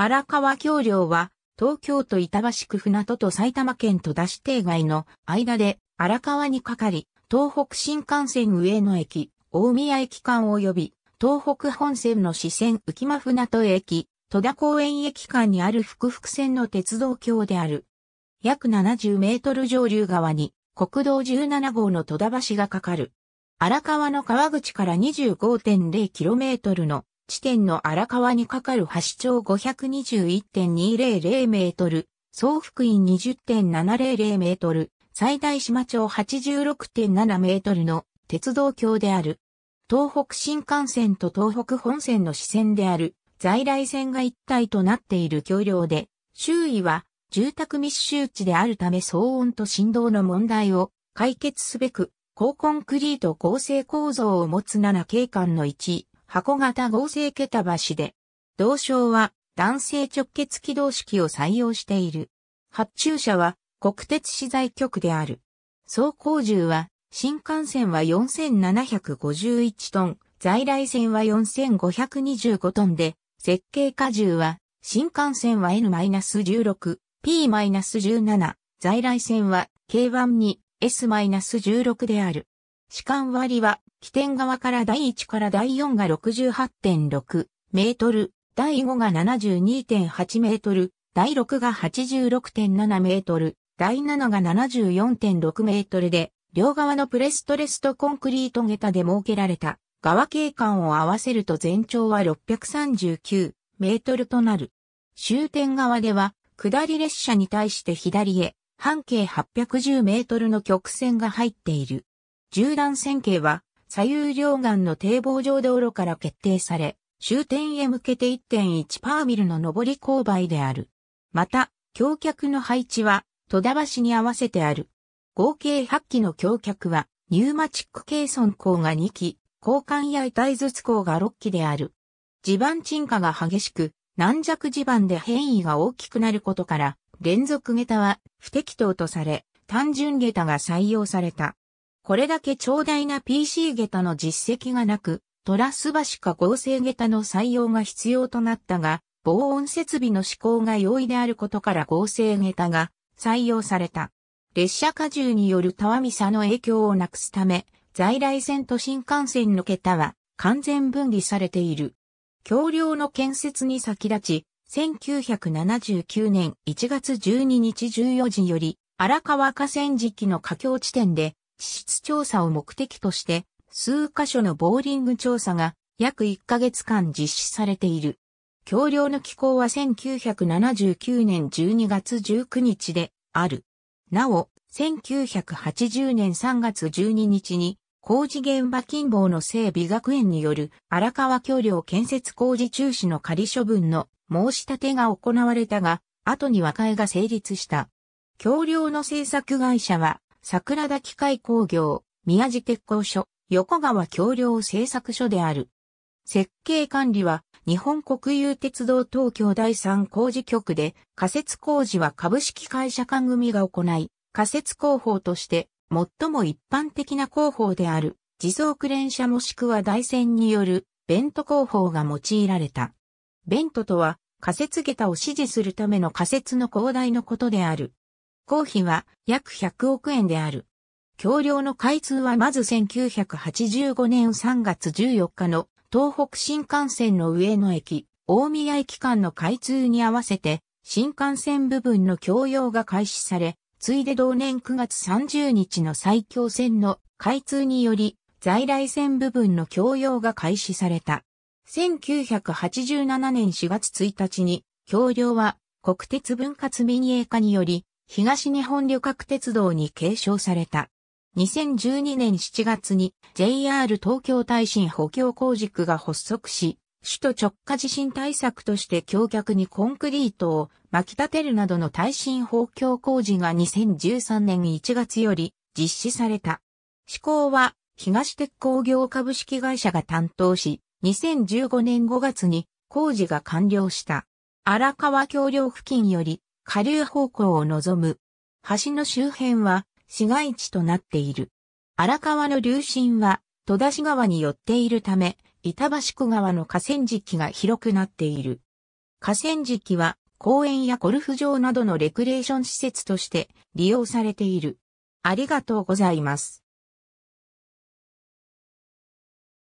荒川橋梁は、東京都板橋区船戸と埼玉県戸田市定外の間で荒川にかかり、東北新幹線上野駅、大宮駅間及び、東北本線の支線浮間船戸駅、戸田公園駅間にある福々線の鉄道橋である。約70メートル上流側に国道17号の戸田橋がかかる。荒川の川口から 25.0km の地点の荒川に架かる橋長521.200メートル、総福院20.700メートル、最大島町86.7メートルの鉄道橋である。東北新幹線と東北本線の支線である在来線が一体となっている橋梁で、周囲は住宅密集地であるため騒音と振動の問題を解決すべく、高コンクリート合成構造を持つ7景観の1、箱型合成桁橋で、同省は男性直結軌道式を採用している。発注者は国鉄資材局である。走行重は新幹線は4751トン、在来線は4525トンで、設計荷重は新幹線は N-16、P-17、在来線は K1 に S-16 である。士官割は、起点側から第1から第4が68.6メートル、第5が72.8メートル、第6が86.7メートル、第7が74.6メートルで、両側のプレストレストコンクリート下駄で設けられた側景観を合わせると全長は639メートルとなる。終点側では、下り列車に対して左へ、半径810メートルの曲線が入っている。縦断線形は、左右両岸の堤防上道路から決定され、終点へ向けて1.1パーミルの上り勾配である。また、橋脚の配置は、戸田橋に合わせてある。合計8基の橋脚は、ニューマチックケイソ港が2基、交換や大筒港が6基である。地盤沈下が激しく、軟弱地盤で変異が大きくなることから、連続下駄は不適当とされ、単純下駄が採用された。これだけ長大な PC 下駄の実績がなく、トラス橋か合成下駄の採用が必要となったが、防音設備の施行が容易であることから合成下駄が採用された。列車荷重によるタワミサの影響をなくすため、在来線と新幹線の桁は完全分離されている。橋梁の建設に先立ち、1979年1月12日14時より、荒川河川敷の架橋地点で、地質調査を目的として、数箇所のボーリング調査が約1ヶ月間実施されている。橋梁の機構は1979年12月19日である。なお、1980年3月12日に工事現場近傍の整備学園による荒川橋梁建設工事中止の仮処分の申し立てが行われたが、後に和解が成立した。橋梁の制作会社は桜田機械工業、宮地鉄工所、横川橋梁製作所である。設計管理は日本国有鉄道東京第3工事局で仮設工事は株式会社間組が行い、仮設工法として最も一般的な工法である自走クレーン車もしくは台船によるベント工法が用いられた。ベントとは仮設下駄を指示するための仮設の広大のことである。公費は約100億円である。橋梁の開通はまず1985年3月14日の東北新幹線の上野駅、大宮駅間の開通に合わせて新幹線部分の供用が開始され、ついで同年9月30日の埼京線の開通により在来線部分の供用が開始された。1987年4月1日に橋梁は国鉄分割民営化により東日本旅客鉄道に継承された。2012年7月に JR 東京耐震補強工事区が発足し、首都直下地震対策として橋脚にコンクリートを巻き立てるなどの耐震補強工事が2013年1月より実施された。施行は東鉄工業株式会社が担当し、2015年5月に工事が完了した。荒川橋梁付近より下流方向を望む。橋の周辺は市街地となっている。荒川の流進は戸田市川に寄っているため、板橋区川の河川敷が広くなっている。河川敷は公園やゴルフ場などのレクレーション施設として利用されている。ありがとうございます。